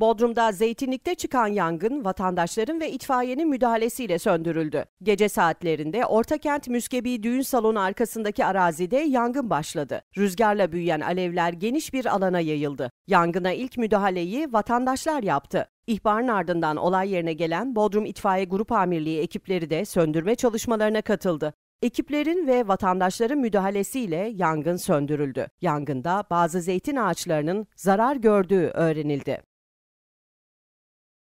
Bodrum'da Zeytinlik'te çıkan yangın vatandaşların ve itfaiyenin müdahalesiyle söndürüldü. Gece saatlerinde Ortakent Müskebi Düğün Salonu arkasındaki arazide yangın başladı. Rüzgarla büyüyen alevler geniş bir alana yayıldı. Yangına ilk müdahaleyi vatandaşlar yaptı. İhbarın ardından olay yerine gelen Bodrum İtfaiye Grup Amirliği ekipleri de söndürme çalışmalarına katıldı. Ekiplerin ve vatandaşların müdahalesiyle yangın söndürüldü. Yangında bazı zeytin ağaçlarının zarar gördüğü öğrenildi.